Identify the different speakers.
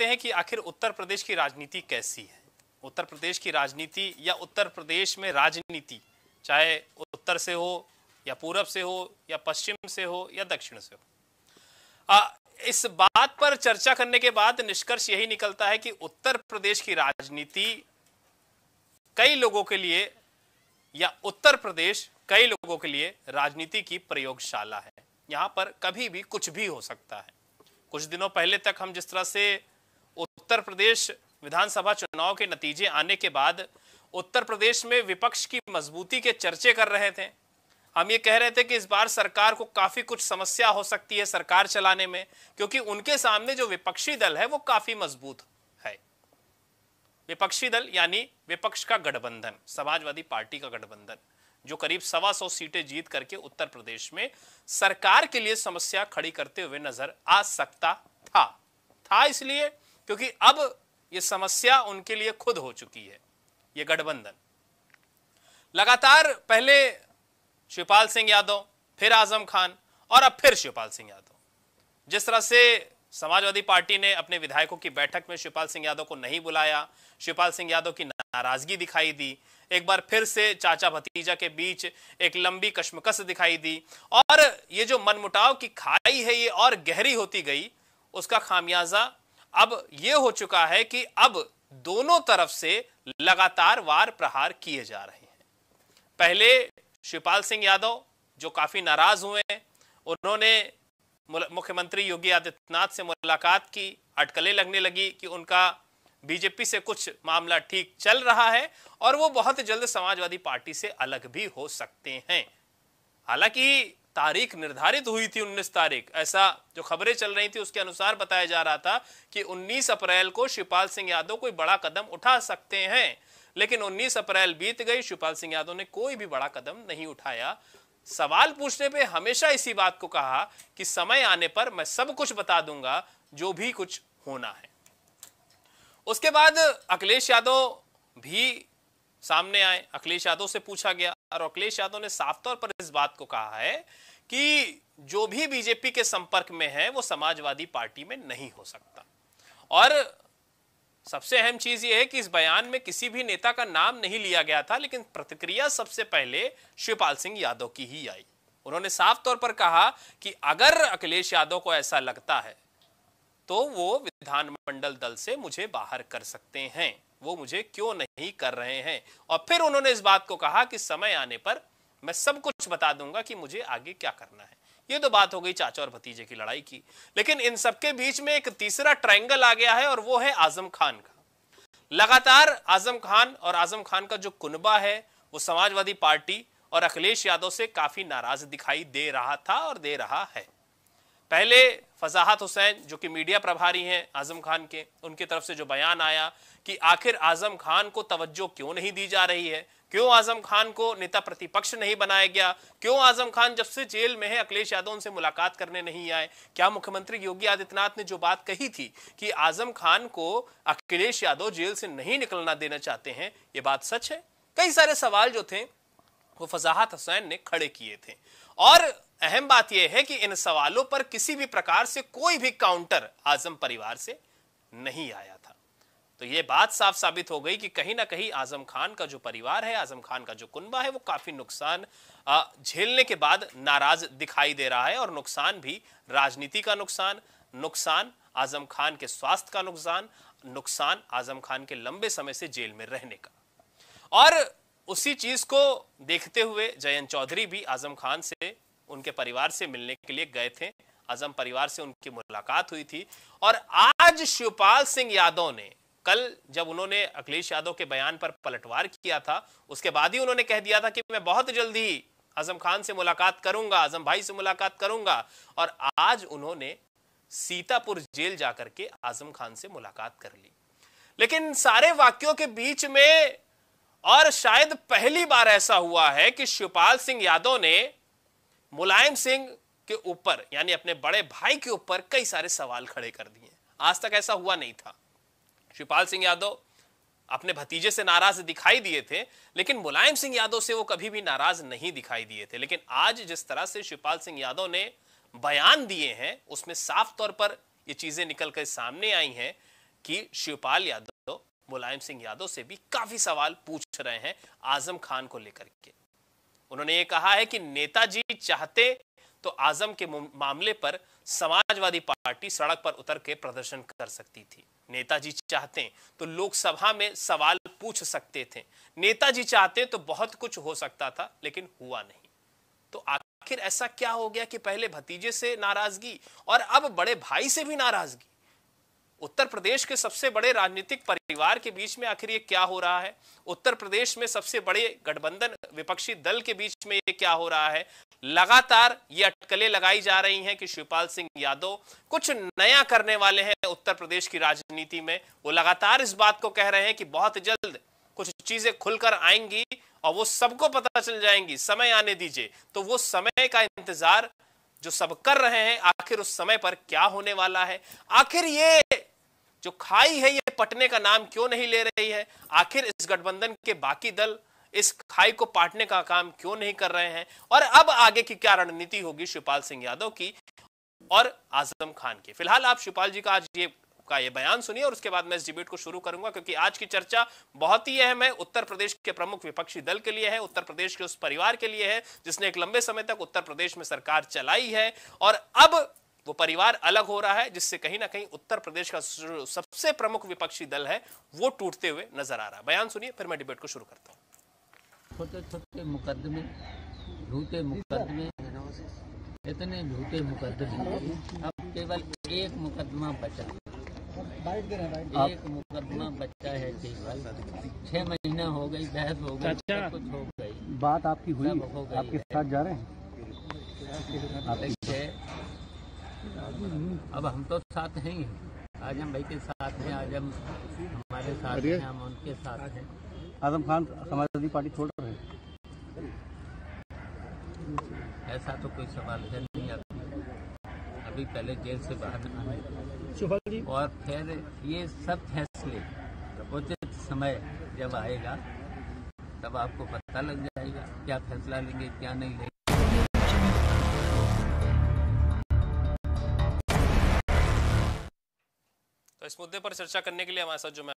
Speaker 1: देखते हैं कि आखिर उत्तर प्रदेश की राजनीति कैसी है उत्तर प्रदेश की राजनीति या उत्तर प्रदेश में राजनीति चाहे उत्तर से हो या पूरब से हो या पश्चिम से हो या दक्षिण से हो आ, इस बात पर चर्चा करने के बाद निष्कर्ष यही निकलता है कि उत्तर प्रदेश की राजनीति कई लोगों के लिए या उत्तर प्रदेश कई लोगों के लिए राजनीति की प्रयोगशाला है यहां पर कभी भी कुछ भी हो सकता है कुछ दिनों पहले तक हम जिस तरह से उत्तर प्रदेश विधानसभा चुनाव के नतीजे आने के बाद उत्तर प्रदेश में विपक्ष की मजबूती के चर्चे कर रहे थे हम ये कह रहे थे कि इस बार सरकार को काफी कुछ समस्या हो सकती है सरकार चलाने में क्योंकि उनके सामने जो विपक्षी दल है वो काफी मजबूत है विपक्षी दल यानी विपक्ष का गठबंधन समाजवादी पार्टी का गठबंधन जो करीब सवा सौ सीटें जीत करके उत्तर प्रदेश में सरकार के लिए समस्या खड़ी करते हुए नजर आ सकता था था इसलिए क्योंकि अब ये समस्या उनके लिए खुद हो चुकी है ये गठबंधन लगातार पहले शिवपाल सिंह यादव फिर आजम खान और अब फिर शिवपाल सिंह यादव जिस तरह से समाजवादी पार्टी ने अपने विधायकों की बैठक में शिवपाल सिंह यादव को नहीं बुलाया शिवपाल सिंह यादव की नाराजगी दिखाई दी एक बार फिर से चाचा भतीजा के बीच एक लंबी कश्मकश दिखाई दी और ये जो मनमुटाव की खाई है ये और गहरी होती गई उसका खामियाजा अब यह हो चुका है कि अब दोनों तरफ से लगातार वार प्रहार किए जा रहे हैं पहले शिवपाल सिंह यादव जो काफी नाराज हुए उन्होंने मुख्यमंत्री योगी आदित्यनाथ से मुलाकात की अटकलें लगने लगी कि उनका बीजेपी से कुछ मामला ठीक चल रहा है और वो बहुत जल्द समाजवादी पार्टी से अलग भी हो सकते हैं हालांकि तारीख निर्धारित हुई थी 19 तारीख ऐसा जो खबरें चल रही थी उसके अनुसार बताया जा रहा था कि 19 अप्रैल को शिवपाल सिंह यादव कोई बड़ा कदम उठा सकते हैं लेकिन 19 अप्रैल बीत गई शिवपाल सिंह यादव ने कोई भी बड़ा कदम नहीं उठाया सवाल पूछने पे हमेशा इसी बात को कहा कि समय आने पर मैं सब कुछ बता दूंगा जो भी कुछ होना है उसके बाद अखिलेश यादव भी सामने आए अखिलेश यादव से पूछा गया और अखिलेश यादव ने साफ तौर पर इस बात को कहा है कि जो भी बीजेपी के संपर्क में है वो समाजवादी पार्टी में नहीं हो सकता और सबसे अहम चीज यह है कि इस बयान में किसी भी नेता का नाम नहीं लिया गया था लेकिन प्रतिक्रिया सबसे पहले शिवपाल सिंह यादव की ही आई उन्होंने साफ तौर पर कहा कि अगर अखिलेश यादव को ऐसा लगता है तो वो विधानमंडल दल से मुझे बाहर कर सकते हैं वो मुझे क्यों नहीं कर रहे हैं और फिर उन्होंने इस बात को कहा कि समय आने पर मैं सब कुछ बता दूंगा कि मुझे आगे क्या करना है ये तो बात हो गई चाचा और भतीजे की लड़ाई की लेकिन इन सबके बीच में एक तीसरा ट्रायंगल आ गया है और वो है आजम खान का लगातार आजम खान और आजम खान का जो कुनबा है वो समाजवादी पार्टी और अखिलेश यादव से काफी नाराज दिखाई दे रहा था और दे रहा है पहले फजाहत हुसैन जो कि मीडिया प्रभारी हैं आजम खान के उनकी तरफ से जो बयान आया कि आखिर आजम खान को तवज्जो क्यों नहीं दी जा रही है क्यों आजम खान को नेता प्रतिपक्ष नहीं बनाया गया क्यों आजम खान जब से जेल में है अखिलेश यादव उनसे मुलाकात करने नहीं आए क्या मुख्यमंत्री योगी आदित्यनाथ ने जो बात कही थी कि आजम खान को अखिलेश यादव जेल से नहीं निकलना देना चाहते हैं ये बात सच है कई सारे सवाल जो थे वो फजाहत हुसैन ने खड़े किए थे और अहम बात यह है कि इन सवालों पर किसी भी प्रकार से कोई भी काउंटर आजम परिवार से नहीं आया था तो ये बात साफ साबित हो गई कि कहीं ना कहीं आजम खान का जो परिवार है आजम खान का जो कुनबा है वो काफी नुकसान झेलने के बाद नाराज दिखाई दे रहा है और नुकसान भी राजनीति का नुकसान नुकसान आजम खान के स्वास्थ्य का नुकसान नुकसान आजम खान के लंबे समय से जेल में रहने का और उसी चीज को देखते हुए जयंत चौधरी भी आजम खान से उनके परिवार से मिलने के लिए गए थे आजम परिवार से उनकी मुलाकात हुई थी और आज शिवपाल सिंह यादव ने कल जब उन्होंने अखिलेश यादव के बयान पर पलटवार किया था उसके बाद ही उन्होंने कह दिया था कि मैं बहुत जल्दी आजम खान से मुलाकात करूंगा आजम भाई से मुलाकात करूंगा और आज उन्होंने सीतापुर जेल जाकर के आजम खान से मुलाकात कर ली लेकिन सारे वाक्यों के बीच में और शायद पहली बार ऐसा हुआ है कि शिवपाल सिंह यादव ने मुलायम सिंह के ऊपर यानी अपने बड़े भाई के ऊपर कई सारे सवाल खड़े कर दिए आज तक ऐसा हुआ नहीं था शिवपाल सिंह यादव अपने भतीजे से नाराज दिखाई दिए थे लेकिन मुलायम सिंह यादव से वो कभी भी नाराज नहीं दिखाई दिए थे लेकिन आज जिस तरह से शिवपाल सिंह यादव ने बयान दिए हैं उसमें साफ तौर पर ये चीजें निकल कर सामने आई हैं कि शिवपाल यादव मुलायम सिंह यादव से भी काफी सवाल पूछ रहे हैं आजम खान को लेकर के उन्होंने ये कहा है कि नेताजी चाहते तो आजम के मामले पर समाजवादी पार्टी सड़क पर उतर के प्रदर्शन कर सकती थी नेताजी चाहते तो लोकसभा में सवाल पूछ सकते थे नेताजी चाहते तो बहुत कुछ हो सकता था लेकिन हुआ नहीं तो आखिर ऐसा क्या हो गया कि पहले भतीजे से नाराजगी और अब बड़े भाई से भी नाराजगी उत्तर प्रदेश के सबसे बड़े राजनीतिक परिवार के बीच में आखिर ये क्या हो रहा है उत्तर प्रदेश में सबसे बड़े गठबंधन विपक्षी दल के बीच में ये क्या हो रहा है लगातार ये अटकलें लगाई जा रही हैं कि शिवपाल सिंह यादव कुछ नया करने वाले हैं उत्तर प्रदेश की राजनीति में वो लगातार इस बात को कह रहे हैं कि बहुत जल्द कुछ चीजें खुलकर आएंगी और वो सबको पता चल जाएंगी समय आने दीजिए तो वो समय का इंतजार जो सब कर रहे हैं आखिर उस समय पर क्या होने वाला है आखिर ये जो खाई है ये पटने का नाम क्यों नहीं ले रही है आखिर इस गठबंधन के बाकी दल इस खाई को पाटने का काम क्यों नहीं कर रहे हैं और अब आगे की क्या रणनीति होगी शिवपाल सिंह यादव की और आजम खान की फिलहाल आप शिवपाल जी का आज ये का ये बयान सुनिए और उसके बाद मैं इस डिबेट को शुरू करूंगा क्योंकि आज की चर्चा बहुत ही अहम है उत्तर प्रदेश के प्रमुख विपक्षी दल के लिए है उत्तर प्रदेश के उस परिवार के लिए है जिसने एक लंबे समय तक उत्तर प्रदेश में सरकार चलाई है और अब वो परिवार अलग हो रहा है जिससे कहीं ना कहीं उत्तर प्रदेश का सबसे प्रमुख विपक्षी दल है वो टूटते हुए नजर आ रहा है बयान सुनिए फिर मैं डिबेट को शुरू करता हूँ छोटे छोटे मुकदमे झूठे मुकदमे इतने झूठे मुकदमे अब केवल एक मुकदमा बचा एक मुकदमा बचा है केवल छह महीना हो गई बहस हो गई अच्छा। कुछ हो गई बात आपकी हुई आपके साथ जा रहे हैं अब हम तो साथ हैं ही आज हम भाई के साथ हैं आज हम हमारे साथ हैं हम उनके साथ हैं आजम खान समाजवादी पार्टी छोड़ रहे हैं ऐसा तो कोई सवाल है नहीं अब अभी पहले जेल से बाहर आने और फिर ये सब फैसले उचित समय जब आएगा तब आपको पता लग जाएगा क्या फैसला लेंगे क्या नहीं लेंगे तो इस मुद्दे पर चर्चा करने के लिए हमारे साथ जो